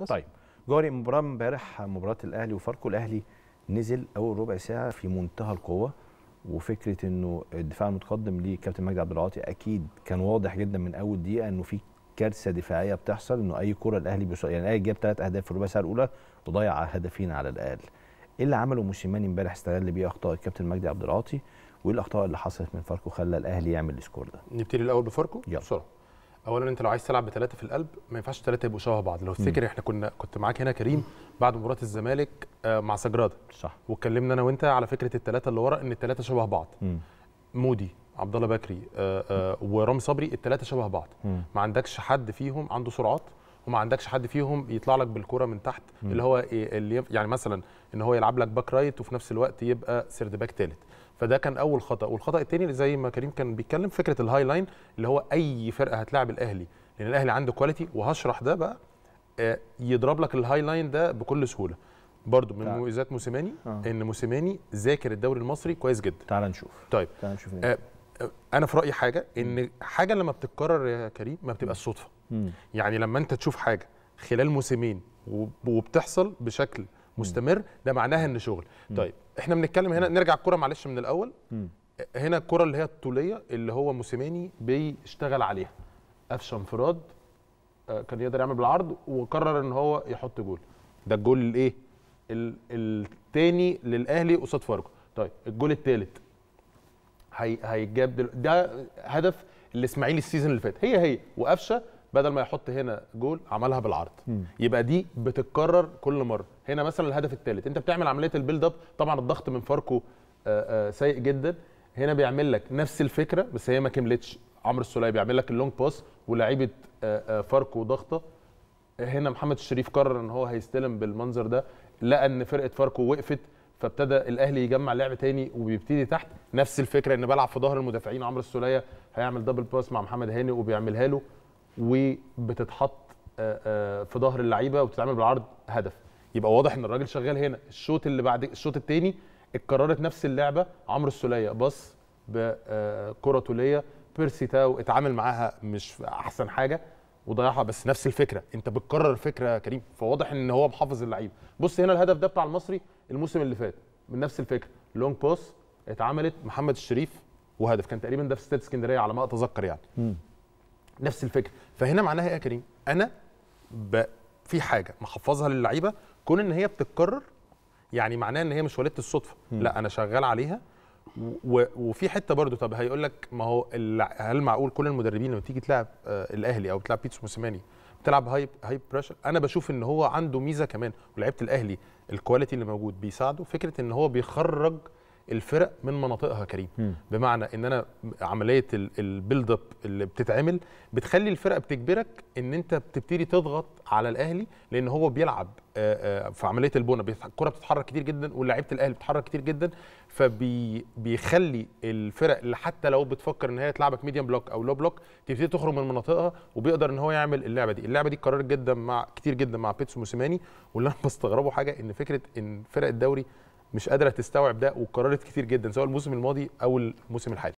بس. طيب جوري المباراه امبارح مباراه الاهلي وفاركو الاهلي نزل اول ربع ساعه في منتهى القوه وفكره انه الدفاع المتقدم لكابتن مجدي عبد العاطي اكيد كان واضح جدا من اول دقيقه انه في كارثه دفاعيه بتحصل انه اي كره الاهلي بيص... يعني الاهلي جاب ثلاث اهداف في الربع ساعه الاولى وضيع هدفين على الاقل ايه اللي عمله موسيماني امبارح استغل بيه اخطاء الكابتن مجدي عبد العاطي وايه الاخطاء اللي حصلت من فاركو خلى الاهلي يعمل السكور ده نبتدي الاول بفاركو يلا بسرعه اولا انت لو عايز تلعب بثلاثه في القلب ما ينفعش ثلاثه يبقوا شبه بعض لو تفتكر احنا كنا كنت معاك هنا كريم بعد مباراه الزمالك آه، مع سجراده صح واتكلمنا انا وانت على فكره الثلاثه اللي ورا ان الثلاثه شبه بعض مم. مودي عبد الله بكري آه، آه، ورامي صبري الثلاثه شبه بعض مم. ما عندكش حد فيهم عنده سرعات وما عندكش حد فيهم يطلع لك بالكره من تحت مم. اللي هو إيه، اللي يعني مثلا ان هو يلعب لك باك رايت وفي نفس الوقت يبقى سيرد باك ثالث فده كان اول خطا والخطا الثاني زي ما كريم كان بيتكلم فكره الهاي لاين اللي هو اي فرقه هتلاعب الاهلي لان الاهلي عنده كواليتي وهشرح ده بقى آه، يضرب لك الهاي لاين ده بكل سهوله برضو من مميزات موسيماني آه. ان موسيماني ذاكر الدوري المصري كويس جدا تعال نشوف طيب تعال نشوف آه،, آه انا في رايي حاجه ان حاجه لما بتتكرر يا كريم ما بتبقاش صدفه يعني لما انت تشوف حاجه خلال موسمين وبتحصل بشكل مستمر ده معناها ان شغل طيب احنا بنتكلم هنا نرجع الكوره معلش من الاول هنا الكره اللي هي الطوليه اللي هو موسيماني بيشتغل عليها قفشه انفراد آه، كان يقدر يعمل بالعرض وقرر ان هو يحط جول ده الجول الايه الثاني للاهلي قصاد فاركو طيب الجول الثالث هيتجاب ده هدف الاسماعيلي السيزون اللي فات هي هي وقفشه بدل ما يحط هنا جول عملها بالعرض يبقى دي بتتكرر كل مره هنا مثلا الهدف الثالث انت بتعمل عمليه البيلد اب طبعا الضغط من فاركو آه، آه، سيء جدا هنا بيعمل لك نفس الفكره بس هي ما كملتش عمرو السليه بيعمل لك اللونج باس ولاعيبه آه، فاركو ضغطه هنا محمد الشريف قرر ان هو هيستلم بالمنظر ده لقى ان فرقه فاركو وقفت فابتدى الاهلي يجمع لعب تاني وبيبتدي تحت نفس الفكره ان بلعب في ظهر المدافعين عمرو السوليه هيعمل دبل باس مع محمد هاني وبيعملها له وبتتحط آه، آه، في ظهر اللعيبه وبتتعمل بالعرض هدف يبقى واضح ان الراجل شغال هنا الشوط اللي بعد الشوط الثاني اتكررت نفس اللعبه عمرو السوليه بص بكره آه، طوليه بيرسي تاو اتعامل معاها مش احسن حاجه وضيعها بس نفس الفكره انت بتكرر فكره يا كريم فواضح ان هو محافظ اللعيبه بص هنا الهدف ده بتاع المصري الموسم اللي فات من نفس الفكره لونج بوس اتعملت محمد الشريف وهدف كان تقريبا ده في استاد اسكندريه على ما اتذكر يعني م. نفس الفكره فهنا معناها ايه يا كريم انا ب... في حاجه محفظها للعيبه كون ان هي بتتكرر يعني معناه ان هي مش ولدت الصدفه لا انا شغال عليها و... وفي حته برضو طب هيقول لك ما هو ال... هل معقول كل المدربين لما تيجي تلعب آه الاهلي او تلعب بيتسو موسيماني بتلعب هاي هاي بريشر انا بشوف ان هو عنده ميزه كمان ولعيبه الاهلي الكواليتي اللي موجود بيساعده فكره ان هو بيخرج الفرق من مناطقها كريم م. بمعنى ان انا عمليه البيلد اب اللي بتتعمل بتخلي الفرقه بتجبرك ان انت بتبتدي تضغط على الاهلي لان هو بيلعب في عمليه البنى الكره بتتحرك كتير جدا ولاعيبه الاهلي بتتحرك كتير جدا فبيخلي الفرق اللي حتى لو بتفكر ان هي تلعبك ميديم بلوك او لو بلوك تبتدي تخرج من مناطقها وبيقدر ان هو يعمل اللعبه دي اللعبه دي اتكررت جدا مع كتير جدا مع بيتسو موسيماني واللي انا بستغربه حاجه ان فكره ان فرق الدوري مش قادره تستوعب ده وقررت كتير جدا سواء الموسم الماضي او الموسم الحالي